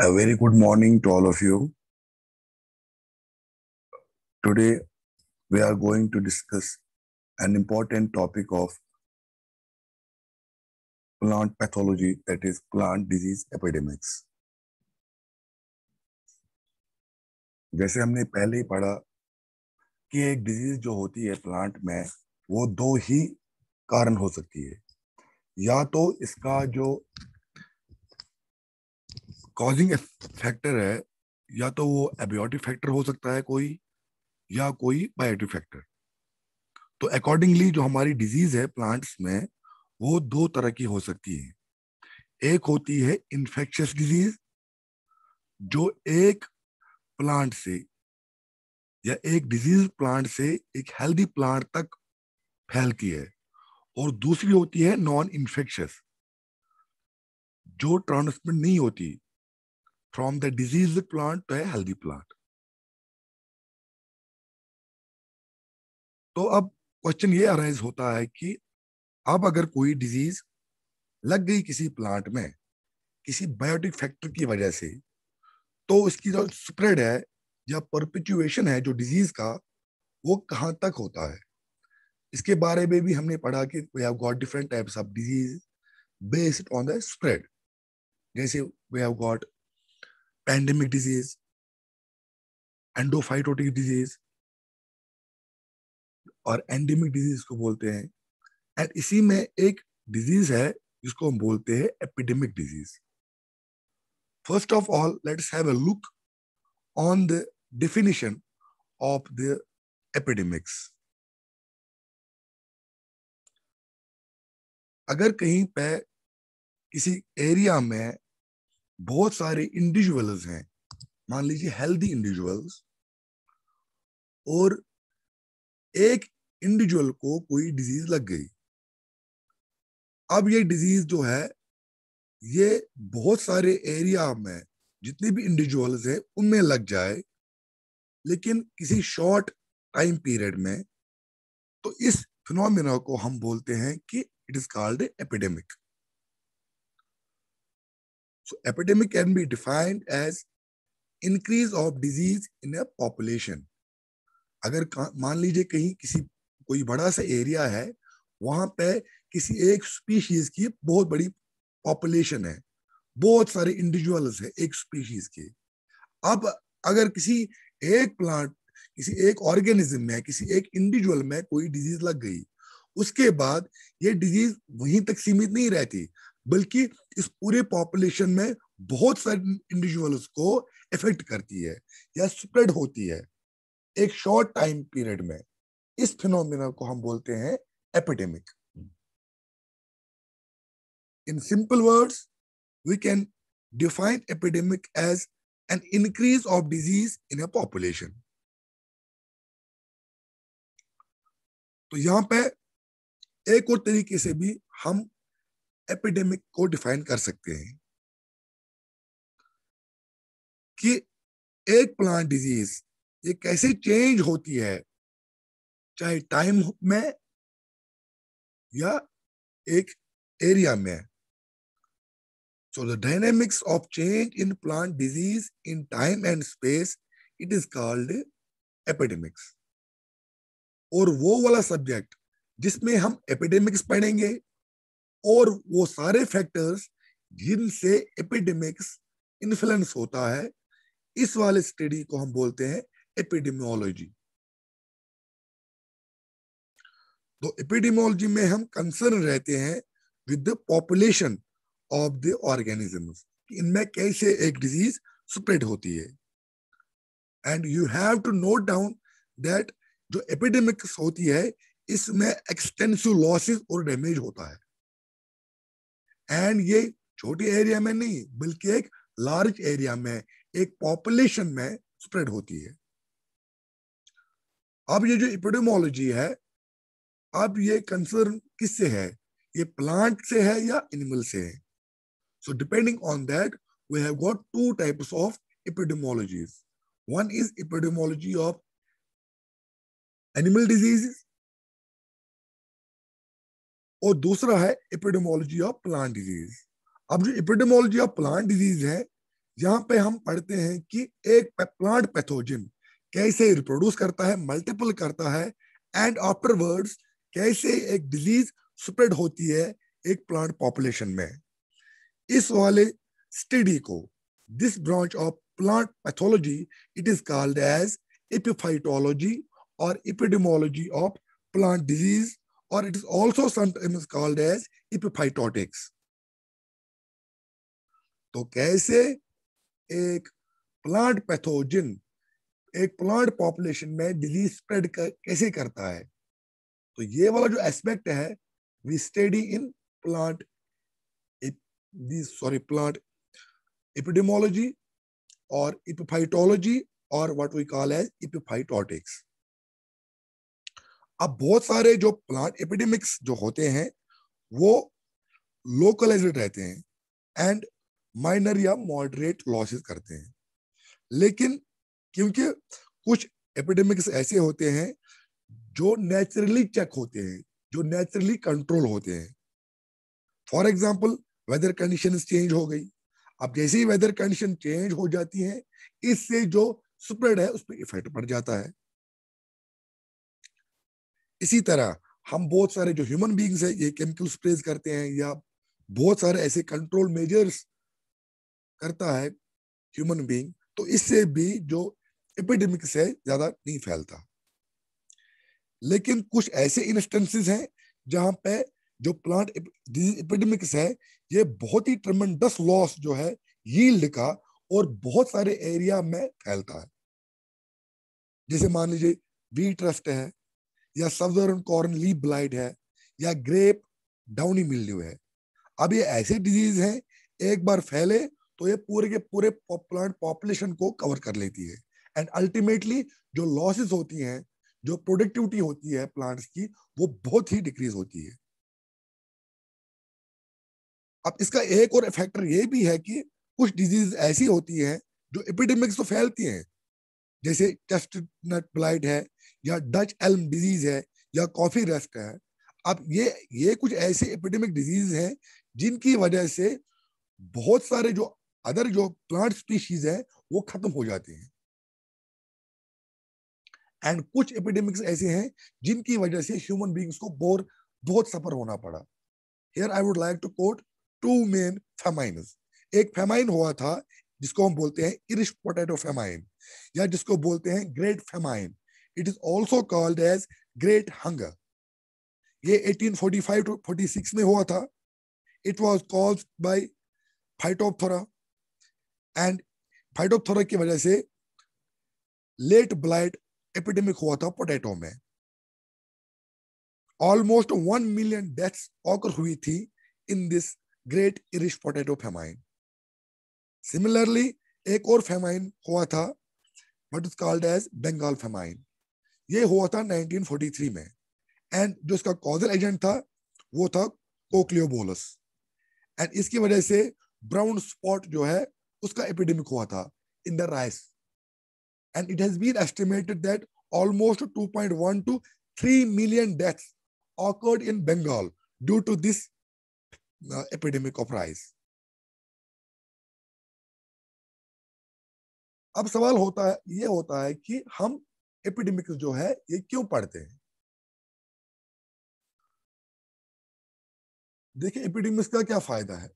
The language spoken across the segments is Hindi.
A very good morning to all of you. Today, we are going to discuss an important topic of plant pathology, that is, plant disease epidemics. जैसे हमने पहले ही पढ़ा कि एक डिजीज जो होती है प्लांट में वो दो ही कारण हो सकती है या तो इसका जो कॉजिंग फैक्टर है या तो वो एबियोटिक फैक्टर हो सकता है कोई या कोई बायोटिक फैक्टर तो अकॉर्डिंगली जो हमारी डिजीज है प्लांट्स में वो दो तरह की हो सकती है एक होती है इन्फेक्शियस डिजीज जो एक प्लांट से या एक डिजीज प्लांट से एक हेल्दी प्लांट तक फैलती है और दूसरी होती है नॉन इन्फेक्शियस जो ट्रांसमिट नहीं होती from the diseased plant to a healthy plant. तो अब क्वेश्चन ये अराइज होता है कि अब अगर कोई डिजीज लग गई किसी प्लांट में किसी बायोटिक फैक्टर की वजह से तो उसकी जो स्प्रेड है या परपिचुएशन है जो डिजीज का वो कहाँ तक होता है इसके बारे में भी हमने पढ़ा कि we have got different types of disease based on the spread जैसे we have got pandemic disease, endophytotic disease और एंडेमिक डिजीज को बोलते हैं एंड इसी में एक डिजीज है जिसको हम बोलते हैं epidemic disease first of all let's have a look on the definition of the epidemics अगर कहीं पे किसी एरिया में बहुत सारे इंडिविजुअल्स हैं मान लीजिए हेल्दी इंडिविजुअल्स और एक इंडिविजुअल को कोई डिजीज लग गई अब ये डिजीज जो है ये बहुत सारे एरिया में जितने भी इंडिविजुअल्स हैं उनमें लग जाए लेकिन किसी शॉर्ट टाइम पीरियड में तो इस फिनोमिना को हम बोलते हैं कि it is called epidemic So epidemic can be defined as increase of disease in a population. अगर मान लीजिए कहीं किसी कोई बड़ा सा एरिया है वहां पे किसी एक स्पीशीज की बहुत बड़ी पॉपुलेशन है बहुत सारे इंडिविजुअल्स है एक स्पीशीज के अब अगर किसी एक प्लांट किसी एक ऑर्गेनिज्म में किसी एक इंडिविजुअल में कोई डिजीज लग गई उसके बाद ये डिजीज वहीं तक सीमित नहीं रहती बल्कि इस पूरे पॉपुलेशन में बहुत सारे इंडिविजुअल्स को इफेक्ट करती है या स्प्रेड होती है एक शॉर्ट टाइम पीरियड में इस फिनोमिना को हम बोलते हैं epidemic in simple words we can define epidemic as an increase of disease in a population तो यहां पे एक और तरीके से भी हम एपिडेमिक को डिफाइन कर सकते हैं कि एक प्लांट डिजीज ये कैसे चेंज होती है चाहे टाइम में या एक एरिया में so the dynamics of change in plant disease in time and space it is called epidemics और वो वाला सब्जेक्ट जिसमें हम एपिडेमिक्स पढ़ेंगे और वो सारे फैक्टर्स जिनसे एपिडेमिक्स इन्फ्लुएंस होता है इस वाले स्टडी को हम बोलते हैं एपिडेमियोलॉजी तो एपिडेमियोलॉजी में हम कंसर्न रहते हैं with the population of the organism इनमें कैसे एक डिजीज स्प्रेड होती है and you have to note down that जो एपिडेमिक्स होती है इसमें एक्सटेंसिव लॉसेस और डैमेज होता है एंड ये छोटे एरिया में नहीं बल्कि एक लार्ज एरिया में एक पॉपुलेशन में स्प्रेड होती है अब ये जो इपिडेमोलॉजी है अब ये कंसर्न किससे है ये प्लांट से है या एनिमल से है so depending on that we have got two types of epidemiologies. One is epidemiology of animal disease और दूसरा है एपिडेमोलॉजी ऑफ प्लांट डिजीज अब जो एपिडेमोलॉजी ऑफ प्लांट डिजीज है यहाँ पे हम पढ़ते हैं कि एक प्लांट पैथोजन कैसे रिप्रोड्यूस करता है मल्टीपल करता है एंड वर्ड्स कैसे एक डिजीज स्प्रेड होती है एक प्लांट पॉपुलेशन में इस वाले स्टडी को this branch of plant pathology it is called as epiphytology और epidemiology of plant disease or it is also sometimes called as epiphytotics. तो कैसे एक प्लांट पैथोजन एक प्लांट पॉपुलेशन में डिजीज स्प्रेड कर, कैसे करता है तो ये वाला जो एस्पेक्ट है we study in plant sorry plant epidemiology और इपिफाइटोलॉजी और what we call as epiphytotics अब बहुत सारे जो प्लांट एपिडेमिक्स जो होते हैं वो लोकलाइज रहते हैं एंड माइनर या मॉडरेट लॉसेस करते हैं लेकिन क्योंकि कुछ एपिडेमिक्स ऐसे होते हैं जो नेचुरली चेक होते हैं जो नेचुरली कंट्रोल होते हैं for example weather condition change हो गई अब जैसे ही वेदर कंडीशन चेंज हो जाती है इससे जो स्प्रेड है उस पर इफेक्ट पड़ जाता है इसी तरह हम बहुत सारे जो ह्यूमन बींग्स है ये केमिकल स्प्रेज करते हैं या बहुत सारे ऐसे कंट्रोल मेजर्स करता है ह्यूमन बींग तो इससे भी जो एपिडेमिक से ज्यादा नहीं फैलता लेकिन कुछ ऐसे इंस्टेंसेस हैं जहां पे जो प्लांट एपिडेमिक्स है ये बहुत ही ट्रमेंडस लॉस जो है यील्ड का और बहुत सारे एरिया में फैलता है जैसे मान लीजिए वी ट्रस्ट है या सबजर्न कॉर्न लीफ ब्लाइट है या ग्रेप डाउनी मिल्ड्यू है अब ये ऐसे डिजीज है एक बार फैले तो ये पूरे के पूरे प्लांट पॉपुलेशन को कवर कर लेती है एंड अल्टीमेटली जो लॉसेस होती हैं जो प्रोडक्टिविटी होती है प्लांट्स की वो बहुत ही डिक्रीज होती है अब इसका एक और फैक्टर ये भी है कि कुछ डिजीज ऐसी होती है जो एपिडेमिक्स तो फैलती हैं जैसे टेस्ट ब्लाइट है या डच एल्म डिजीज है या कॉफी रेस्ट है अब ये ये कुछ ऐसे एपिडेमिक डिजीज हैं जिनकी वजह से बहुत सारे जो अदर जो प्लांट स्पीशीज है वो खत्म हो जाते हैं एंड कुछ एपिडेमिक्स ऐसे हैं जिनकी वजह से ह्यूमन बींग्स को बोर बहुत सफर होना पड़ा here I would like to quote two main famines एक फेमाइन हुआ था जिसको हम बोलते हैं इरिश पोटैटो फेमाइन या जिसको बोलते हैं great famine it is also called as great hunger ये 1845 46 में हुआ था it was cause by phytophthora and phytophthora की वजह से लेट ब्लाइट एपिडेमिक हुआ था पोटैटो में almost one million deaths occur हुई थी in this great Irish potato famine similarly एक और फेमाइन हुआ था but is called as Bengal famine ये हुआ था 1943 में एंड जो इसका कॉजल एजेंट था वो था कोक्लियोबोलस एंड इसकी वजह से ब्राउन स्पॉट जो है उसका एपिडेमिक हुआ था in the rice and it has been estimated that almost 2.1 to 3 million deaths occurred in Bengal due to this epidemic of rice अब सवाल होता है ये होता है कि हम एपिडेमिक जो है ये क्यों पढ़ते हैं देखिए एपिडेमिक्स का क्या फायदा है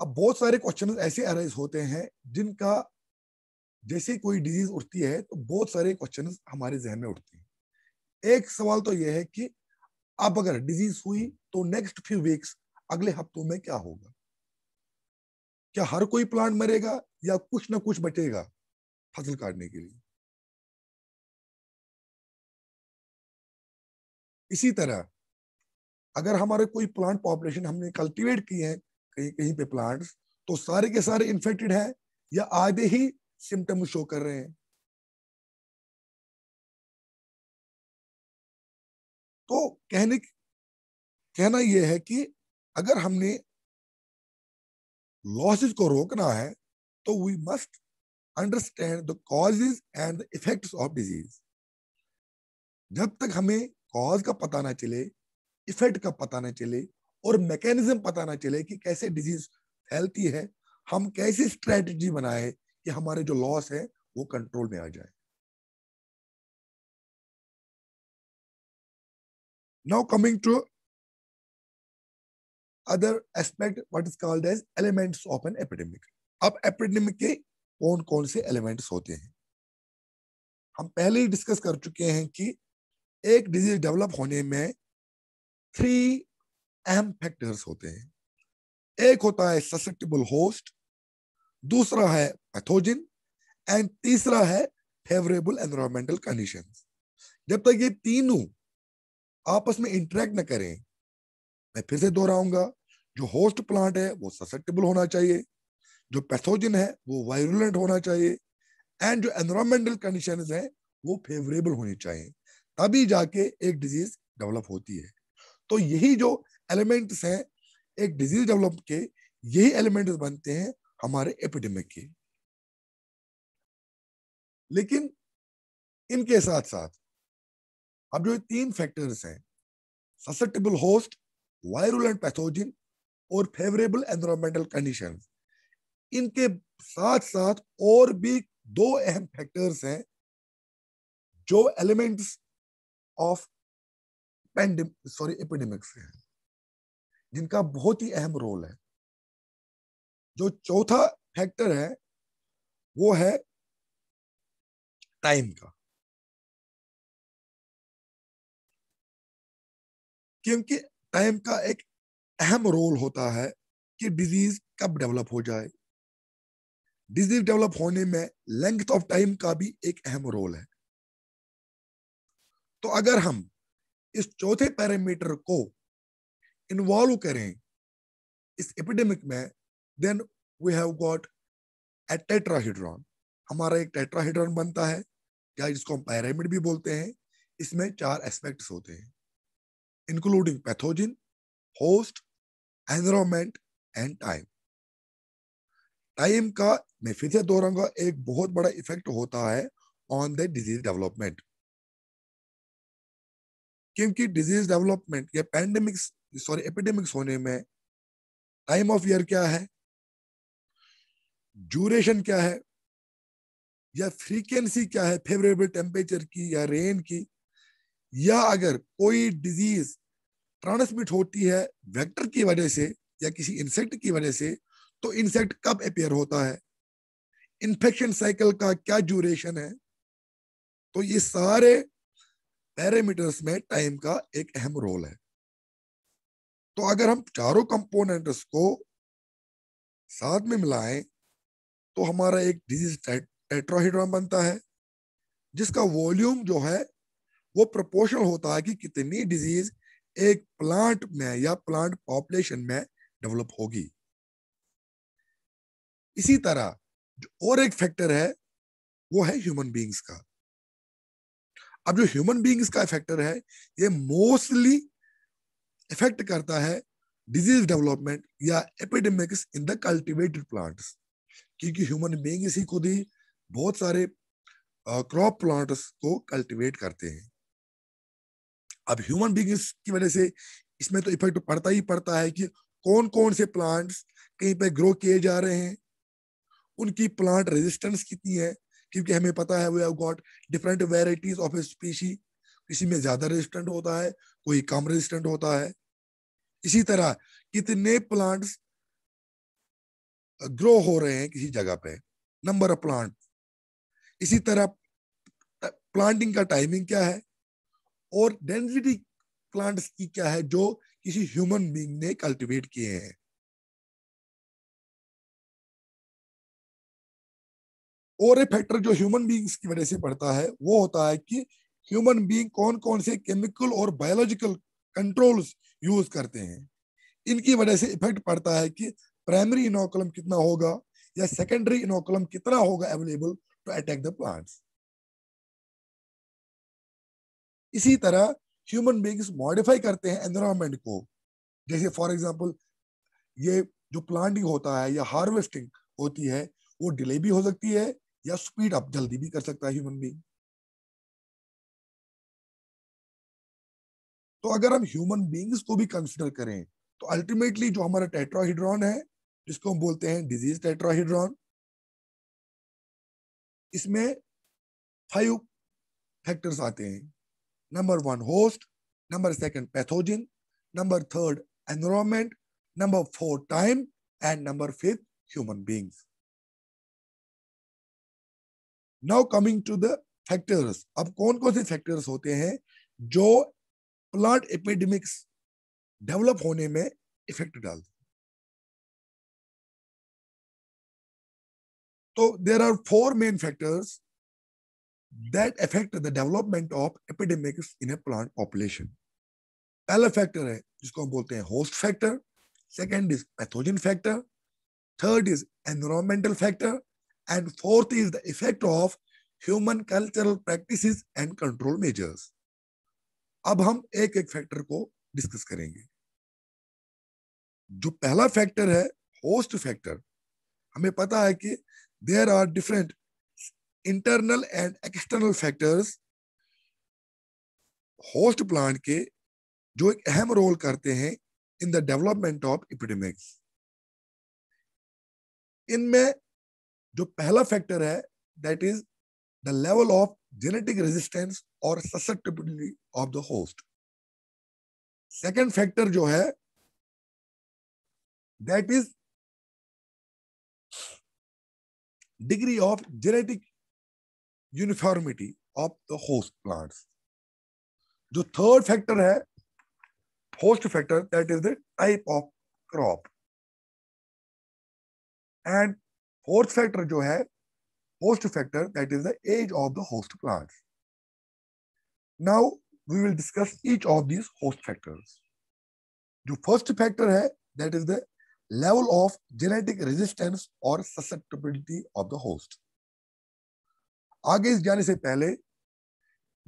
अब बहुत सारे क्वेश्चन ऐसे अराइज होते हैं जिनका जैसे कोई डिजीज उठती है तो बहुत सारे क्वेश्चन हमारे जहन में उठते हैं एक सवाल तो यह है कि अब अगर डिजीज हुई तो नेक्स्ट फ्यू वीक्स अगले हफ्तों में क्या होगा क्या हर कोई प्लांट मरेगा या कुछ ना कुछ बचेगा फसल काटने के लिए इसी तरह अगर हमारे कोई प्लांट पॉपुलेशन हमने कल्टीवेट किए हैं कहीं कहीं पे प्लांट्स तो सारे के सारे इन्फेक्टेड है या आधे ही सिम्टम शो कर रहे हैं तो कहने कहना यह है कि अगर हमने लॉसेज को रोकना है तो we must understand the causes and the effects of disease जब तक हमें कॉज का पता ना चले इफेक्ट का पता ना चले और मैकेनिज्म पता ना चले कि कैसे डिजीज फैलती है हम कैसी स्ट्रेटजी बनाए कि हमारे जो लॉस है वो कंट्रोल में आ जाए now coming to other aspect what is called as elements of an epidemic अब एपिडेमिक के कौन कौन से एलिमेंट्स होते हैं हम पहले ही डिस्कस कर चुके हैं कि एक डिजीज डेवलप होने में थ्री अहम फैक्टर्स होते हैं एक होता है ससेप्टेबल होस्ट दूसरा है पैथोजिन एंड तीसरा है फेवरेबल एनवायरमेंटल कंडीशन जब तक ये तीनों आपस में इंटरेक्ट न करें मैं फिर से दोहराऊंगा जो होस्ट प्लांट है वो ससेप्टेबल होना चाहिए जो पैथोजिन है वो वायरुलेंट होना चाहिए एंड जो एनवायरमेंटल कंडीशन है वो फेवरेबल होनी चाहिए तभी जाके एक डिजीज डेवलप होती है तो यही जो एलिमेंट्स हैं एक डिजीज डेवलप के यही एलिमेंट्स बनते हैं हमारे एपिडेमिक के लेकिन इनके साथ साथ अब जो तीन फैक्टर्स हैं ससेप्टेबल होस्ट वायरुलेंट पैथोजिन और फेवरेबल एनवायरमेंटल कंडीशन इनके साथ साथ और भी दो अहम फैक्टर्स हैं जो एलिमेंट्स ऑफ पेंडेम सॉरी से है जिनका बहुत ही अहम रोल है जो चौथा फैक्टर है वो है टाइम का क्योंकि टाइम का एक अहम रोल होता है कि डिजीज कब डेवलप हो जाए डिजीज डेवलप होने में लेंथ ऑफ टाइम का भी एक अहम रोल है तो अगर हम इस चौथे पैरामीटर को इन्वॉल्व करें इस एपिडेमिक में then we have got a tetrahedron हमारा एक टेट्राहीड्रॉन बनता है या जिसको हम पैरामिड भी बोलते हैं इसमें चार एस्पेक्ट्स होते हैं including pathogen host environment and time time का मैं फिर से दोहराऊंगा एक बहुत बड़ा इफेक्ट होता है ऑन द डिजीज डेवलपमेंट क्योंकि डिजीज डेवलपमेंट या पैंडेमिक्स सॉरी एपिडेमिक्स होने में टाइम ऑफ ईयर क्या है ड्यूरेशन क्या है या फ्रीक्वेंसी क्या है फेवरेबल टेम्परेचर की या रेन की या अगर कोई डिजीज ट्रांसमिट होती है वेक्टर की वजह से या किसी इंसेक्ट की वजह से तो इंसेक्ट कब अपेयर होता है इन्फेक्शन साइकिल का क्या ड्यूरेशन है तो ये सारे पैरामीटर्स में टाइम का एक अहम रोल है तो अगर हम चारों कंपोनेंट्स को साथ में मिलाएं तो हमारा एक डिजीज टेट्राहीड्रम बनता है जिसका वॉल्यूम जो है वो प्रोपोर्शनल होता है कि कितनी डिजीज एक प्लांट में या प्लांट पॉपुलेशन में डेवलप होगी इसी तरह जो और एक फैक्टर है वो है ह्यूमन बींग्स का अब जो ह्यूमन बींग्स का फैक्टर है ये मोस्टली इफेक्ट करता है डिजीज डेवलपमेंट या epidemics in the cultivated plants क्योंकि ह्यूमन बींग्स ही खुद ही बहुत सारे क्रॉप uh, प्लांट्स को कल्टिवेट करते हैं अब ह्यूमन बींग्स की वजह से इसमें तो इफेक्ट पड़ता ही पड़ता है कि कौन कौन से प्लांट्स कहीं पे ग्रो किए जा रहे हैं उनकी प्लांट रेजिस्टेंस कितनी है क्योंकि हमें पता है we have got different varieties of species किसी में ज्यादा रेजिस्टेंट होता है कोई कम रेजिस्टेंट होता है इसी तरह कितने प्लांट्स ग्रो हो रहे हैं किसी जगह पे नंबर ऑफ प्लांट इसी तरह प्लांटिंग का टाइमिंग क्या है और डेंसिटी प्लांट्स की क्या है जो किसी ह्यूमन बींग ने कल्टिवेट किए हैं और एक फैक्टर जो ह्यूमन बींग्स की वजह से पड़ता है वो होता है कि ह्यूमन बींग कौन कौन से केमिकल और बायोलॉजिकल कंट्रोल्स यूज करते हैं इनकी वजह से इफेक्ट पड़ता है कि प्राइमरी इनोकुलम कितना होगा या सेकेंडरी इनोकुलम कितना होगा available to attack the plants इसी तरह ह्यूमन बींग्स मॉडिफाई करते हैं एनवायरमेंट को जैसे फॉर एग्जाम्पल ये जो प्लांटिंग होता है या हार्वेस्टिंग होती है वो डिले भी हो सकती है या स्पीड अप जल्दी भी कर सकता है ह्यूमन बींग तो अगर हम ह्यूमन बींग्स को भी कंसिडर करें तो अल्टीमेटली जो हमारा टेट्राहिड्रॉन है जिसको हम बोलते हैं डिजीज टेट्राहिड्रॉन इसमें फाइव फैक्टर्स आते हैं number one host number second pathogen number third environment number four time and number fifth human beings now coming to the factors अब कौन कौन से फैक्टर्स होते हैं जो प्लांट एपिडेमिक्स डेवलप होने में इफेक्ट डालते तो there are four main factors that effect the development of epidemics in a plant population पहला फैक्टर है जिसको हम बोलते हैं host factor second is pathogen factor third is environmental factor And fourth is the effect of human cultural practices and control measures. अब हम एक एक फैक्टर को डिस्कस करेंगे जो पहला फैक्टर है होस्ट फैक्टर हमें पता है कि there are different internal and external factors host plant के जो एक अहम रोल करते हैं in the development of epidemics इनमें जो पहला फैक्टर है that is the level of genetic resistance और susceptibility of the host second factor जो है that is degree of genetic uniformity of the host plants जो थर्ड फैक्टर है host factor that is the type of crop and fourth factor जो है host factor that is the age of the host plant now we will discuss each of this host factors जो फर्स्ट फैक्टर है that is the level of genetic resistance और ससेप्टेबिलिटी ऑफ द होस्ट आगे इस जाने से पहले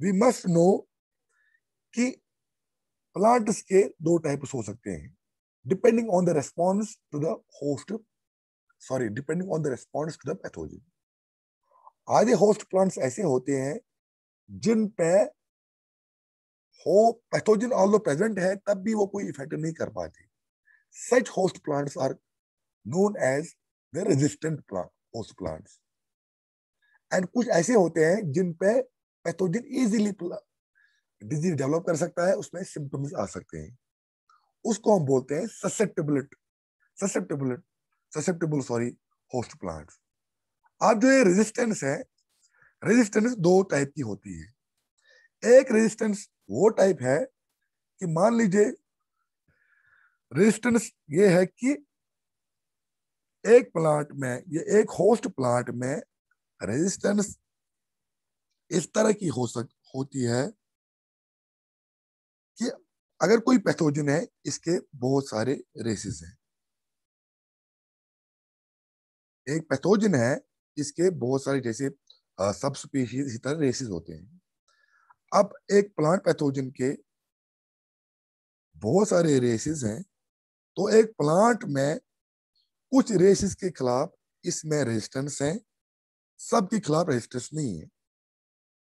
वी मस्ट नो कि प्लांट्स के दो टाइप्स हो सकते हैं depending on the response to the host sorry depending on the response to the pathogen आधे होस्ट प्लांट्स ऐसे होते हैं जिन पे हो पैथोजन ऑल प्रेजेंट है तब भी वो कोई इफेक्ट नहीं कर पाते such host plants are known as the resistant plant host plants and कुछ ऐसे होते हैं जिन पे पैथोजन इजीली डिजीज डेवलप कर सकता है उसमें सिम्टम्स आ सकते हैं उसको हम बोलते हैं susceptibility susceptibility susceptible sorry host plants अब जो ये रेजिस्टेंस है रेजिस्टेंस दो टाइप की होती है एक रेजिस्टेंस वो टाइप है कि मान लीजिए रेजिस्टेंस ये है कि एक प्लांट में या एक होस्ट प्लांट में रेजिस्टेंस इस तरह की हो सक होती है कि अगर कोई पैथोजन है इसके बहुत सारे रेसिस हैं एक पैथोजन है जिसके बहुत सारे जैसे सब स्पीशीज इसी तरह रेसेस होते हैं अब एक प्लांट पैथोजन के बहुत सारे रेसिस हैं तो एक प्लांट में कुछ रेसिस के खिलाफ इसमें रेजिस्टेंस है सब के खिलाफ रेजिस्टेंस नहीं है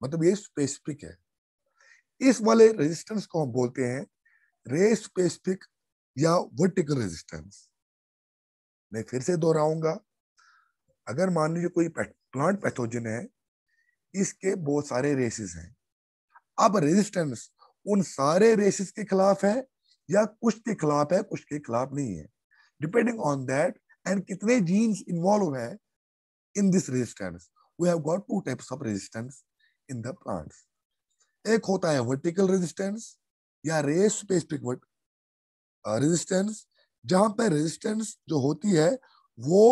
मतलब ये स्पेसिफिक है इस वाले रेजिस्टेंस को हम बोलते हैं रेस स्पेसिफिक या वर्टिकल रेजिस्टेंस मैं फिर से दोहराऊंगा अगर मान लीजिए कोई प्लांट पैथोजन है इसके बहुत सारे रेसिस हैं अब रेजिस्टेंस उन सारे रेसिस के खिलाफ है या कुछ के खिलाफ है कुछ के खिलाफ नहीं है डिपेंडिंग ऑन दैट एंड कितने जीन्स इन्वॉल्व है in this resistance we have got two types of resistance in the plants एक होता है वर्टिकल रेजिस्टेंस या रेस स्पेसिफिक रेजिस्टेंस जहां पर रेजिस्टेंस जो होती है वो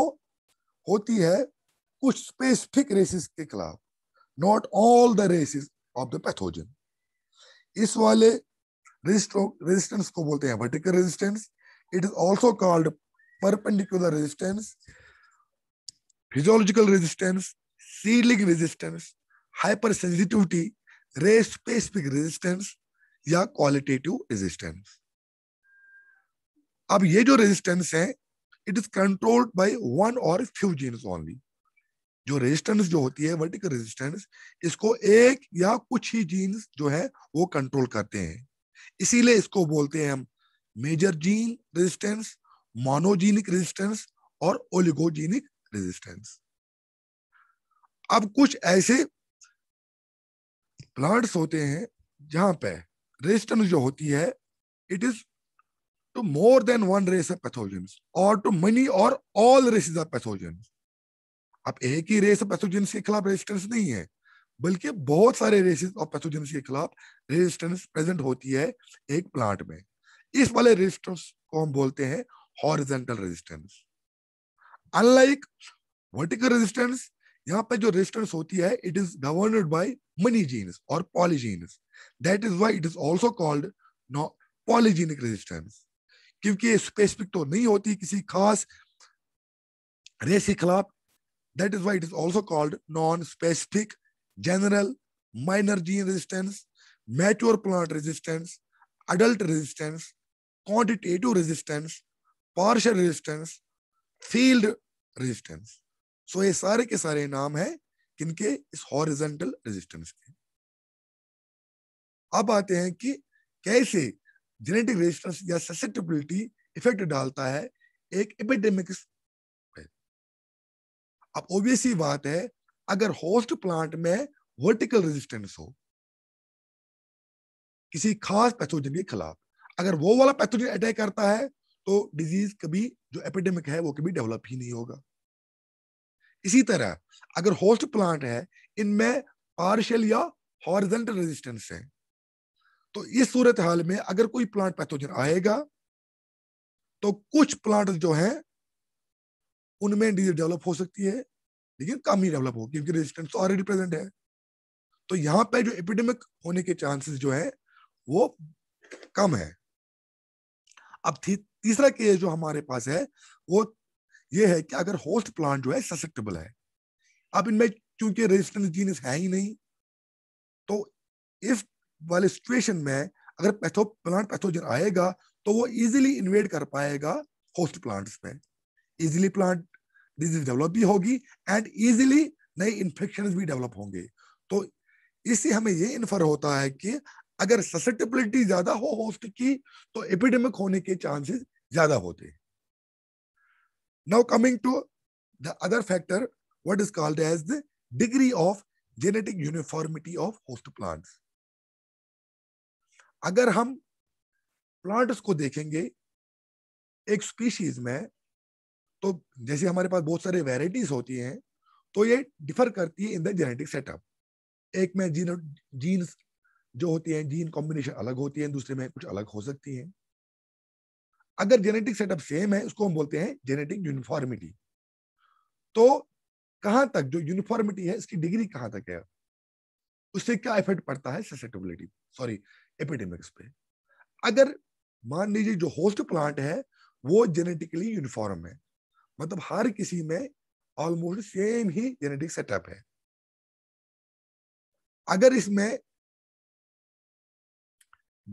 होती है कुछ स्पेसिफिक रेसिस के खिलाफ not all the races of the pathogen इस वाले रेजिस्टेंस को बोलते हैं vertical resistance it is also called perpendicular resistance physiological resistance ceiling resistance hyper sensitivity race specific resistance या क्वालिटेटिव रेजिस्टेंस अब ये जो रेजिस्टेंस है it is controlled by one और फ्यू जीन्स ओनली जो रेजिस्टेंस जो होती है वर्टिकल रेजिस्टेंस इसको एक या कुछ ही जीन्स जो है वो कंट्रोल करते हैं इसीलिए इसको बोलते हैं हम major gene resistance monogenic resistance और ओलिगोजीनिक रेजिस्टेंस अब कुछ ऐसे प्लांट्स होते हैं जहां पे रेजिस्टेंस जो होती है it is to more than one race of pathogens or to many or all races of pathogens. अब एक ही रेस ऑफ पैथोजेंस के खिलाफ रेजिस्टेंस नहीं है बल्कि बहुत सारे रेसेस और पैथोजेंस के खिलाफ रेजिस्टेंस प्रेजेंट होती है एक प्लांट में इस वाले रेजिस्टेंस को हम बोलते हैं horizontal resistance unlike vertical resistance यहाँ पे जो रेजिस्टेंस होती है it is governed by many genes और polygenes that is why it is also called polygenic resistance क्योंकि ये स्पेसिफिक तो नहीं होती किसी खास रेस के खिलाफ that is why it is also called non specific general minor gene resistance mature plant resistance adult resistance quantitative resistance partial resistance field resistance so ये सारे के सारे नाम है किनके इस हॉरिजेंटल रेजिस्टेंस के अब आते हैं कि कैसे जेनेटिक रेजिस्टेंस या ससेप्टेबिलिटी इफेक्ट डालता है एक एपिडेमिक अब ओबियस बात है अगर होस्ट प्लांट में वर्टिकल रेजिस्टेंस हो किसी खास पैथोजन के खिलाफ अगर वो वाला पैथोजन अटैक करता है तो डिजीज कभी जो एपिडेमिक है वो कभी डेवलप ही नहीं होगा इसी तरह अगर होस्ट प्लांट है इनमें पार्शियल या हॉरिजेंटल रेजिस्टेंस है तो इस सूरत हाल में अगर कोई प्लांट पैथोजन आएगा तो कुछ प्लांट जो है उनमें डिजीज डेवलप हो सकती है लेकिन कम ही डेवलप होगी क्योंकि रेजिस्टेंस ऑलरेडी प्रेजेंट है तो यहां पर जो एपिडेमिक होने के चांसेस जो है वो कम है अब तीसरा केस जो हमारे पास है वो ये है कि अगर होस्ट प्लांट जो है ससेप्टेबल है अब इनमें क्योंकि रेजिस्टेंस जीनस है ही नहीं तो इफ वाले सिचुएशन में अगर पैथो प्लांट पैथोजन आएगा तो वो इजीली इन्वेड कर पाएगा होस्ट प्लांट्स में इजीली प्लांट डिजीज डेवलप भी होगी एंड इजीली नए इन्फेक्शन भी डेवलप होंगे तो इससे हमें ये इन्फर होता है कि अगर ससेप्टिबिलिटी ज्यादा हो होस्ट की तो एपिडेमिक होने के चांसेस ज्यादा होते हैं now coming to the other factor what is called as the degree of genetic uniformity of host plants अगर हम प्लांट्स को देखेंगे एक स्पीशीज में तो जैसे हमारे पास बहुत सारे वेराइटीज होती हैं तो ये डिफर करती है इन द जेनेटिक सेटअप एक में जीन जीन्स जो होती हैं जीन कॉम्बिनेशन अलग होती है दूसरे में कुछ अलग हो सकती हैं अगर जेनेटिक सेटअप सेम है उसको हम बोलते हैं जेनेटिक यूनिफॉर्मिटी तो कहां तक जो यूनिफॉर्मिटी है इसकी डिग्री कहां तक है उससे क्या इफेक्ट पड़ता है सॉरी एपिडेमिक्स पे अगर मान लीजिए जो होस्ट प्लांट है वो जेनेटिकली यूनिफॉर्म है मतलब हर किसी में ऑलमोस्ट सेम ही जेनेटिक सेटअप है अगर इसमें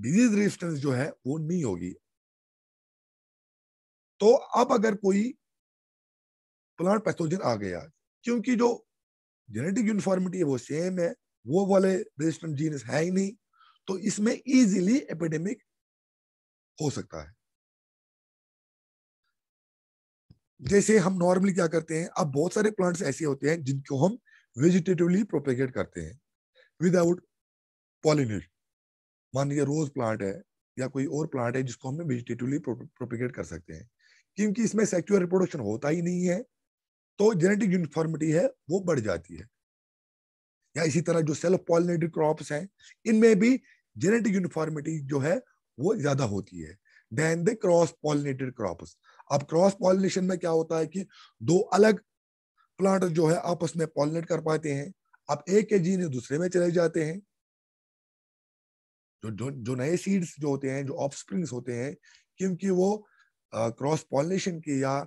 डिजीज रेजिस्टेंस जो है वो नहीं होगी तो अब अगर कोई प्लांट पैथोजन आ गया क्योंकि जो जेनेटिक यूनिफॉर्मिटी है वो सेम है वो वाले रेजिस्टेंट जीन्स है ही नहीं तो इसमें इजीली एपिडेमिक हो सकता है जैसे हम नॉर्मली क्या करते हैं अब बहुत सारे प्लांट्स ऐसे होते हैं जिनको हम वेजिटेटिवली प्रोपेगेट करते हैं विदाउट पॉलिनेट मान लीजिए रोज प्लांट है या कोई और प्लांट है जिसको हम वेजिटेटिवली प्रोपेगेट कर सकते हैं क्योंकि इसमें सेक्चुअल रिप्रोडक्शन होता ही नहीं है तो जेनेटिक यूनिफॉर्मिटी है वो बढ़ जाती है या इसी तरह जो सेल्फ पॉलिनेटेड क्रॉप्स हैं इनमें भी जेनेटिक यूनिफॉर्मिटी जो है वो ज्यादा होती है then they cross pollinated crop अब क्रॉस पॉलिनेशन में क्या होता है कि दो अलग प्लांट जो है आपस में पॉलिनेट कर पाते हैं अब एक के जीन दूसरे में चले जाते हैं जो जो, जो नए सीड्स जो होते हैं जो ऑफस्प्रिंग्स होते हैं क्योंकि वो क्रॉस पॉलिनेशन की या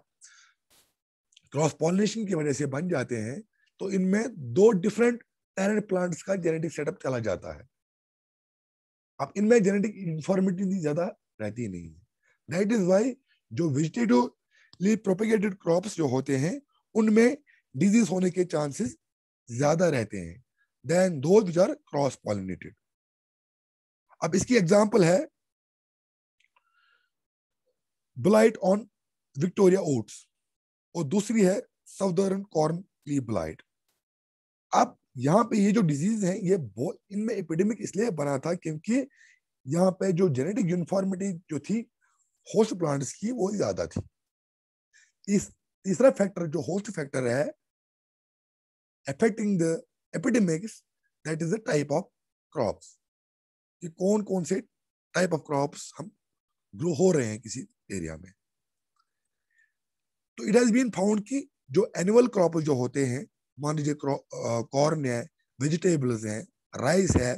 क्रॉस पॉलिनेशन की वजह से बन जाते हैं तो इनमें दो डिफरेंट पेरेंट प्लांट्स का जेनेटिक सेटअप चला जाता है अब इनमें जेनेटिक इन्फॉर्मिटी इतनी ज्यादा रहती नहीं है दैट इज वाई जो वेजिटेटिवली प्रोपेगेटेड क्रॉप जो होते हैं उनमें डिजीज होने के चांसेस ज्यादा रहते हैं देन दो विच क्रॉस पॉलिनेटेड अब इसकी एग्जाम्पल है ब्लाइट ऑन विक्टोरिया ओट्स और दूसरी है सदर्न कॉर्न ली ब्लाइट अब यहाँ पे ये जो डिजीज है ये बहुत इनमें एपिडेमिक इसलिए बना था क्योंकि यहाँ पे जो जेनेटिक यूनिफॉर्मिटी जो थी होस्ट प्लांट्स की वो ज्यादा थी इस तीसरा फैक्टर जो होस्ट फैक्टर है affecting the epidemics that is the type of crops कि कौन कौन से टाइप ऑफ क्रॉप्स हम ग्रो हो रहे हैं किसी एरिया में तो इट हैज बीन फाउंड कि जो एनुअल क्रॉप जो होते हैं मान लीजिए कॉर्न है वेजिटेबल्स हैं राइस है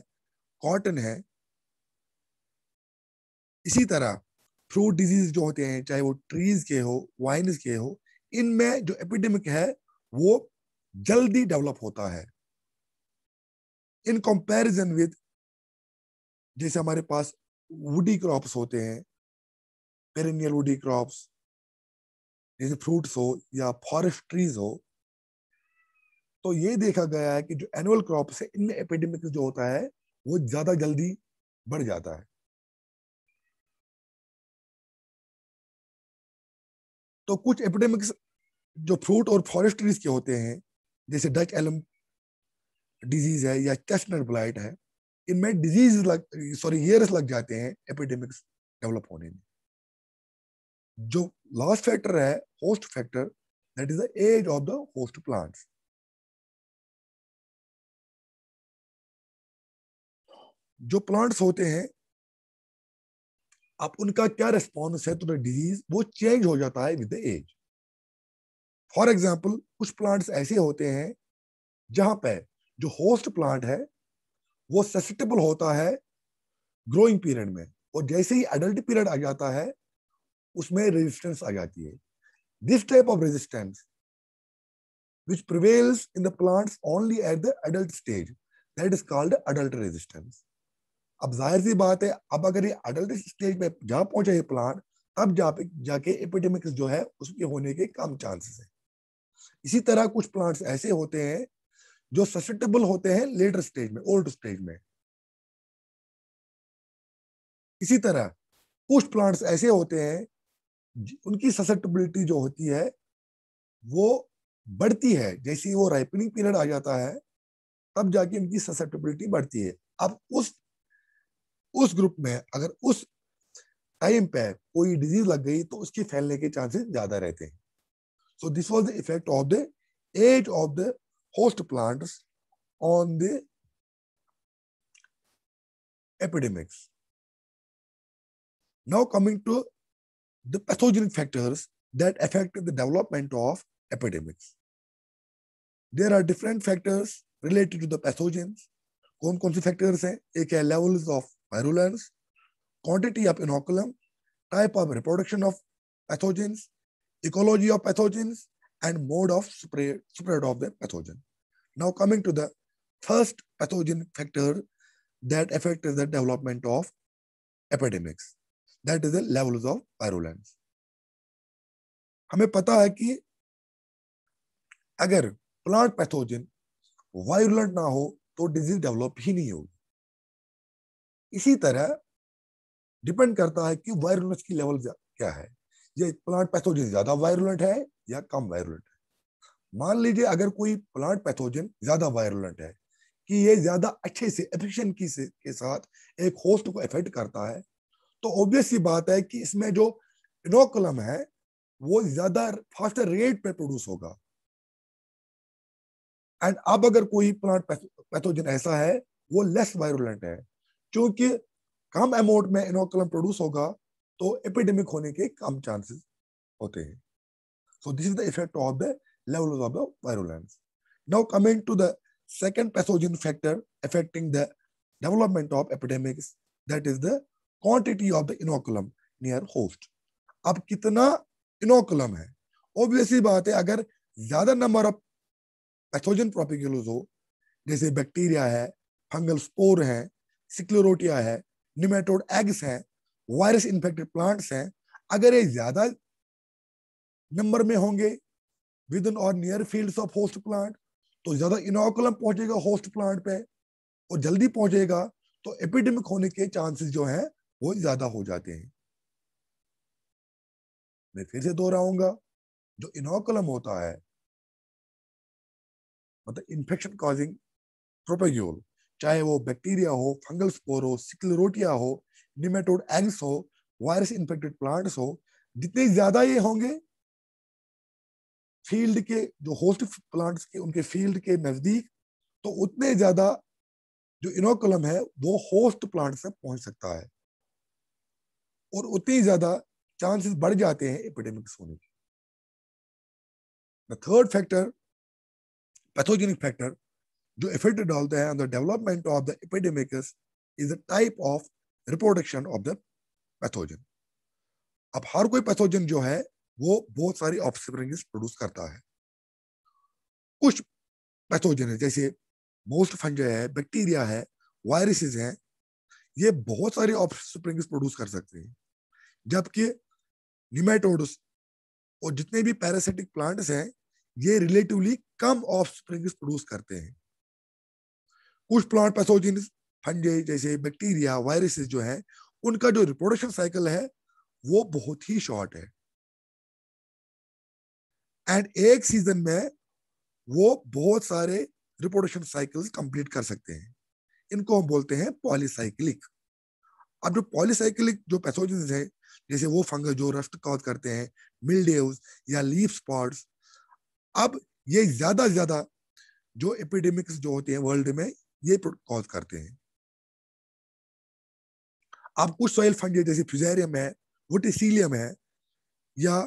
कॉटन है इसी तरह फ्रूट डिजीज जो होते हैं चाहे वो ट्रीज के हो वाइन्स के हो इनमें जो एपिडेमिक है वो जल्दी डेवलप होता है इन कंपैरिजन विद जैसे हमारे पास वुडी क्रॉप्स होते हैं पेरिनियल वुडी क्रॉप्स जैसे फ्रूट्स हो या फॉरेस्ट ट्रीज हो तो ये देखा गया है कि जो एनुअल क्रॉप है इनमें एपिडेमिक जो होता है वो ज्यादा जल्दी बढ़ जाता है तो कुछ एपिडेमिक्स जो फ्रूट और फॉरेस्ट ट्रीज के होते हैं जैसे डच एलम डिजीज है या चेस्टनट ब्लाइट है इनमें डिजीज लग सॉरी ईयर्स लग जाते हैं एपिडेमिक्स डेवलप होने में जो लास्ट फैक्टर है host factor that is the age of the host plants जो प्लांट्स होते हैं अब उनका क्या रिस्पॉन्स है टू द डिजीज वो चेंज हो जाता है with the age for example कुछ प्लांट्स ऐसे होते हैं जहां पर जो होस्ट प्लांट है वो सेसिटेबल होता है ग्रोइंग पीरियड में और जैसे ही एडल्ट पीरियड आ जाता है उसमें रेजिस्टेंस आ जाती है this type of resistance which prevails in the plants only at the adult stage that is called adult resistance अब जाहिर सी बात है अब अगर ये अडल्ट स्टेज में जहां पहुंचा ये प्लांट तब जा जाके एपिडेमिक जो है उसके होने के कम चांसेस है इसी तरह कुछ प्लांट्स ऐसे होते हैं जो ससेप्टेबल होते हैं लेटर स्टेज में ओल्ड स्टेज में इसी तरह कुछ प्लांट्स ऐसे होते हैं उनकी ससेप्टेबिलिटी जो होती है वो बढ़ती है जैसे वो राइपनिंग पीरियड आ जाता है तब जाके उनकी ससेप्टेबिलिटी बढ़ती है अब उस उस ग्रुप में अगर उस टाइम पे कोई डिजीज लग गई तो उसके फैलने के चांसेस ज्यादा रहते हैं so this was the effect of the age of the host plant on the epidemics now coming to the pathogenic factors that affect the development of epidemics there are different factors related to the pathogens कौन कौन से फैक्टर्स हैं एक है levels of spirulans, quantity of inoculum, type of reproduction of pathogens, ecology of pathogens, and mode of spread, spread of the pathogen. Now coming to the first pathogen factor that affects the development of epidemics. That is the levels of virulence. हमें पता है कि अगर प्लांट पैथोजन वायरलेंट ना हो तो डिजीज डेवलप ही नहीं होगी इसी तरह डिपेंड करता है कि वायरुलेंस की लेवल क्या है ये प्लांट पैथोजन ज्यादा वायरुलेंट है या कम वायरुलेंट है मान लीजिए अगर कोई प्लांट पैथोजन ज्यादा वायरुलेंट है कि ये ज्यादा अच्छे से एफिशिएंसी के साथ एक होस्ट को इफेक्ट करता है तो ऑब्वियस ये बात है कि इसमें जो इनोकुलम है वो ज्यादा फास्टर रेट पे प्रोड्यूस होगा एंड अब अगर कोई प्लांट पैथोजन ऐसा है वो लेस वायरुलेंट है चूंकि कम अमाउंट में इनोकुलम प्रोड्यूस होगा तो एपिडेमिक होने के कम चांसेस होते हैं so this is the effect of the level of the virulence now coming to the second pathogen factor affecting the development of epidemics that is the quantity of the inoculum near host अब कितना इनोकुलम है ऑब्वियसली बात है अगर ज्यादा नंबर ऑफ पैथोजन प्रोपिगुलस हो जैसे बैक्टीरिया है फंगल स्पोर है सिक्लोरोटिया है निमेटोड एग्स हैं वायरस इन्फेक्टेड प्लांट्स हैं अगर ये ज्यादा नंबर में होंगे विद इन और near fields of host plant तो ज्यादा इनोकुलम पहुंचेगा होस्ट प्लांट पे और जल्दी पहुंचेगा तो एपिडेमिक होने के चांसेस जो हैं वो ज्यादा हो जाते हैं मैं फिर से दोहराऊंगा जो इनोकुलम होता है मतलब इन्फेक्शन कॉजिंग प्रोपेग्यूल चाहे वो बैक्टीरिया हो फंगल स्पोर हो सिक्लरोटिया हो निमेटोड एग्स हो वायरस इन्फेक्टेड प्लांट्स हो जितने ज्यादा ये होंगे फील्ड के जो होस्ट प्लांट्स के उनके फील्ड के नजदीक तो उतने ज्यादा जो इनोकुलम है वो होस्ट प्लांट से पहुंच सकता है और उतनी ज्यादा चांसेस बढ़ जाते हैं एपिडेमिक्स होने के थर्ड फैक्टर पैथोजेनिक फैक्टर जो इफेक्ट डालते हैं development of the epidemic is a type of reproduction of the pathogen अब हर कोई पैथोजन जो है वो बहुत सारी ऑफस्प्रिंग्स प्रोड्यूस करता है कुछ पैथोजन है जैसे मोस्ट फंजय है बैक्टीरिया है वायरसेस हैं ये बहुत सारी ऑफस्प्रिंग्स प्रोड्यूस कर सकते हैं जबकि निमेटोडस और जितने भी पैरासिटिक प्लांट्स हैं ये रिलेटिवली कम ऑफ स्प्रिंग्स प्रोड्यूस करते हैं उस प्लांट पैथोजिन फंडे जैसे बैक्टीरिया वायरसेस जो है उनका जो रिप्रोडक्शन साइकिल है वो बहुत ही शॉर्ट है एंड एक सीजन में वो बहुत सारे रिप्रोडक्शन साइकिल्स कंप्लीट कर सकते हैं इनको हम बोलते हैं पॉलीसाइक्लिक अब जो पॉलीसाइक्लिक जो पैथोजिन है जैसे वो फंगस जो रस्ट कॉज करते हैं मिल्डेव्स या लीफ स्पॉट्स अब ये ज्यादा ज्यादा जो एपिडेमिक्स जो होते हैं वर्ल्ड में ये कॉज करते हैं आप कुछ सॉइल फंड जैसे फ्यूजेरियम है वोटिसीलियम है या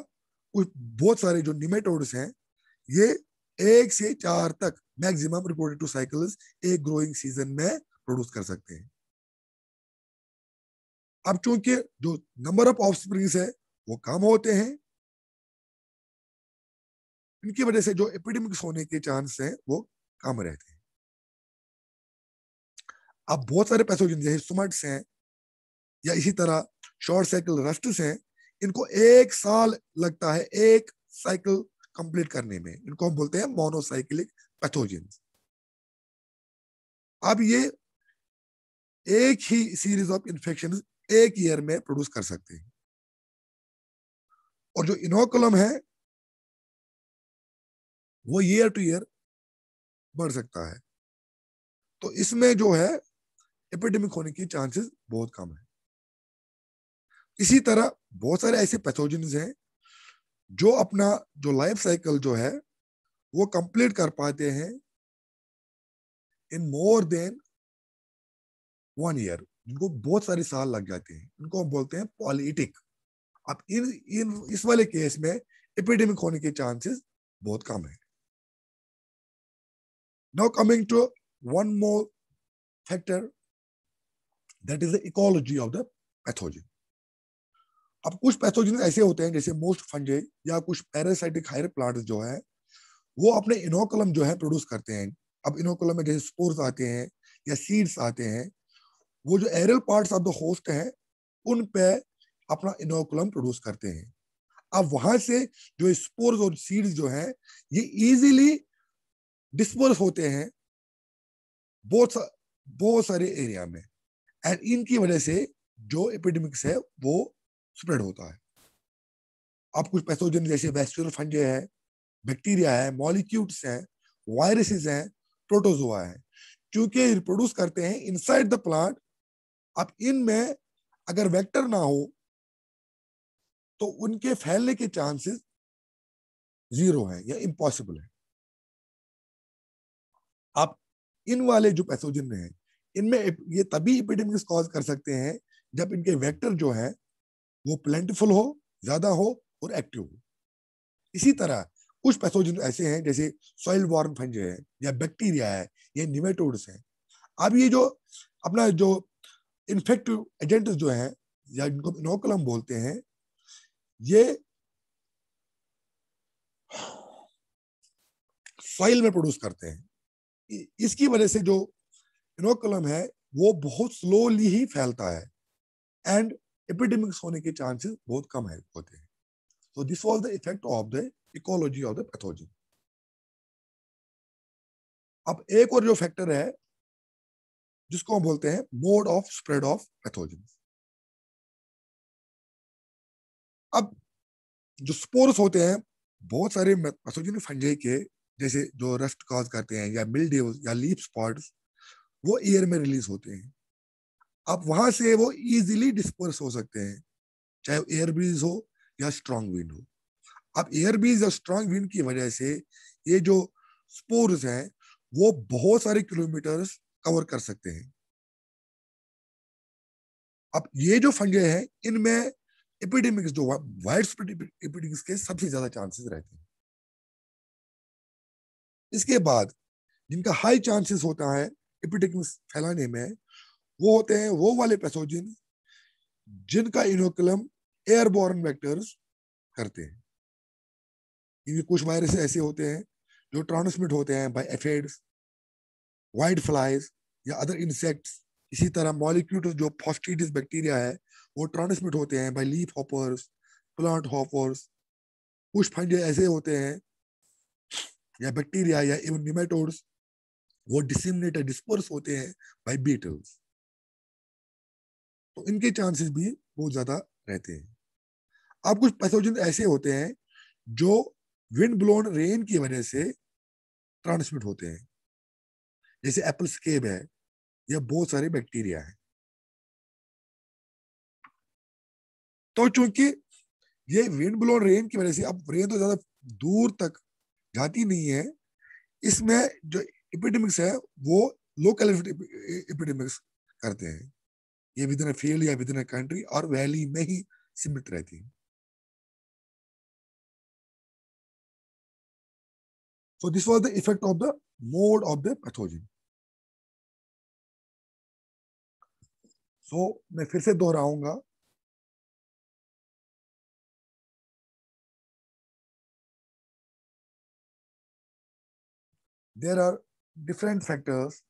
कुछ बहुत सारे जो निमेटोड्स हैं ये एक से चार तक मैक्सिमम रिपोर्टेड टू साइकिल एक ग्रोइंग सीजन में प्रोड्यूस कर सकते हैं अब चूंकि जो नंबर ऑफ ऑफ स्प्रिंग्स है वो कम होते हैं इनकी वजह से जो एपिडेमिक्स होने के चांस हैं वो कम रहते हैं आप बहुत सारे पैथोजन जैसे सुमट्स हैं या इसी तरह शॉर्ट साइकिल रस्ट्स हैं इनको एक साल लगता है एक साइकिल कंप्लीट करने में इनको हम बोलते हैं मोनोसाइक्लिक पैथोजिन अब ये एक ही सीरीज ऑफ इन्फेक्शन एक ईयर में प्रोड्यूस कर सकते हैं और जो इनोकुलम है वो ईयर टू ईयर बढ़ सकता है तो इसमें जो है एपिडेमिक होने के चांसेस बहुत कम है इसी तरह बहुत सारे ऐसे पैथोजन हैं जो अपना जो लाइफ साइकिल जो है वो कंप्लीट कर पाते हैं in more than one year जिनको बहुत सारे साल लग जाते हैं इनको हम बोलते हैं पॉलिटिक अब इन इन इस वाले केस में एपिडेमिक होने के चांसेस बहुत कम है now coming to one more factor that is the ecology of the pathogen अब कुछ पैथोजन ऐसे होते हैं जैसे मोस्ट फंजे या कुछ पैरासाइटिक हायर प्लांट जो है वो अपने इनोकुलम जो है प्रोड्यूस करते हैं अब इनोकुलम में जैसे स्पोर्स आते हैं या सीड्स आते हैं वो जो aerial parts of the host हैं उन पे अपना इनोकुलम प्रोड्यूस करते हैं अब वहां से जो स्पोर्स और सीड्स जो हैं ये इजीली डिस्पोज होते हैं बहुत बहुत सारे एरिया में एंड इनकी वजह से जो एपिडेमिक्स है वो स्प्रेड होता है आप कुछ पैथोजन जैसे वेस्टुरल फंजे है बैक्टीरिया है मॉलिक्यूल्स हैं वायरसेस हैं प्रोटोजोआ है क्योंकि रिप्रोड्यूस करते हैं इनसाइड द प्लांट अब इनमें अगर वेक्टर ना हो तो उनके फैलने के चांसेस जीरो हैं या इम्पॉसिबल है आप इन वाले जो पैथोजन हैं इनमें ये तभी एपिडेमिक्स कॉज कर सकते हैं जब इनके वेक्टर जो है वो प्लेंटफुल हो ज्यादा हो और एक्टिव हो इसी तरह कुछ पैथोजन ऐसे हैं जैसे सॉइल वार्म फंज है या बैक्टीरिया है या निमेटोड्स हैं अब ये जो अपना जो इन्फेक्टिव एजेंट जो है या इनको इनोकल हम बोलते हैं ये सॉइल में प्रोड्यूस करते हैं इसकी वजह से जो इनोकुलम है वो बहुत स्लोली ही फैलता है एंड एपिडेमिक्स होने के चांसेस बहुत कम है होते हैं so this was the effect of the ecology of the pathogen अब एक और जो फैक्टर है जिसको हम बोलते हैं mode of spread of pathogen अब जो स्पोर्स होते हैं बहुत सारे पैथोजन फंजे के जैसे जो रस्ट कॉज करते हैं या मिलडेव या लीप स्पॉट्स वो एयर में रिलीज होते हैं अब वहां से वो इजीली डिस्पर्स हो सकते हैं चाहे एयर ब्रीज हो या स्ट्रांग विंड हो अब एयर ब्रीज या स्ट्रांग विंड की वजह से ये जो स्पोर्स हैं वो बहुत सारे किलोमीटर्स कवर कर सकते हैं अब ये जो फंगे हैं इनमें एपिडेमिक्स जो वाइड स्प्रेड एपिडेमिक्स के सबसे ज्यादा चांसेस रहते हैं इसके बाद जिनका हाई चांसेस होता है एपिटिकम्स फैलाने में वो होते हैं वो वाले पैथोजन जिनका इनोकुलम एयरबोर्न वेक्टर्स करते हैं क्योंकि कुछ वायरस ऐसे होते हैं जो ट्रांसमिट होते हैं बाय एफेड्स वाइट फ्लाइज या अदर इंसेक्ट्स इसी तरह मॉलिक्यूल जो फॉस्टिडिस बैक्टीरिया है वो ट्रांसमिट होते हैं by leaf hoppers plant hoppers कुछ फंड ऐसे होते हैं या बैक्टीरिया या इवन निमेटोड्स वो डिसिमिनेटर डिस्पर्स होते हैं बाई बीटल्स तो इनके चांसेस भी बहुत ज्यादा रहते हैं अब कुछ पैथोजन ऐसे होते हैं जो विंड ब्लोन रेन की वजह से ट्रांसमिट होते हैं जैसे एप्पल स्केब है या बहुत सारे बैक्टीरिया है तो चूंकि ये विंड ब्लोन रेन की वजह से अब रेन तो ज्यादा दूर तक जाती नहीं है इसमें जो एपिडेमिक्स है वो लोकल एपिडेमिक्स करते हैं ये विद इन फील्ड या विद इन कंट्री और वैली में ही सीमित रहती है So this was the effect of the mode of the pathogen. So मैं फिर से दोहराऊंगा There are different sectors